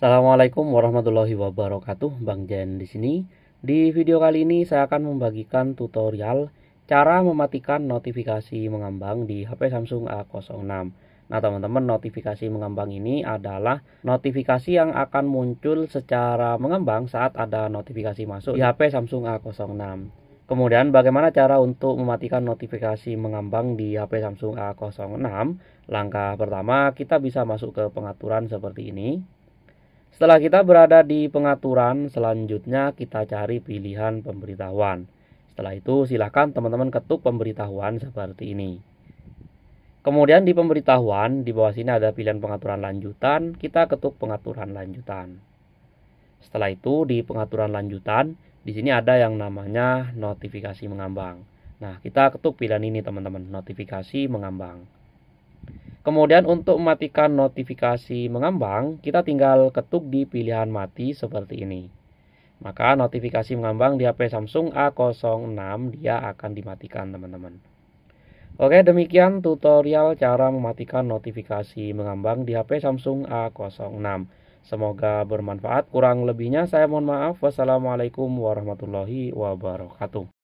Assalamualaikum warahmatullahi wabarakatuh, Bang Jen di sini. Di video kali ini saya akan membagikan tutorial cara mematikan notifikasi mengambang di HP Samsung A06. Nah, teman-teman, notifikasi mengambang ini adalah notifikasi yang akan muncul secara mengambang saat ada notifikasi masuk di HP Samsung A06. Kemudian bagaimana cara untuk mematikan notifikasi mengambang di HP Samsung A06? Langkah pertama, kita bisa masuk ke pengaturan seperti ini. Setelah kita berada di pengaturan, selanjutnya kita cari pilihan pemberitahuan. Setelah itu silahkan teman-teman ketuk pemberitahuan seperti ini. Kemudian di pemberitahuan, di bawah sini ada pilihan pengaturan lanjutan, kita ketuk pengaturan lanjutan. Setelah itu di pengaturan lanjutan, di sini ada yang namanya notifikasi mengambang. Nah, kita ketuk pilihan ini teman-teman, notifikasi mengambang. Kemudian untuk mematikan notifikasi mengambang, kita tinggal ketuk di pilihan mati seperti ini. Maka notifikasi mengambang di HP Samsung A06 dia akan dimatikan teman-teman. Oke demikian tutorial cara mematikan notifikasi mengambang di HP Samsung A06. Semoga bermanfaat. Kurang lebihnya saya mohon maaf. Wassalamualaikum warahmatullahi wabarakatuh.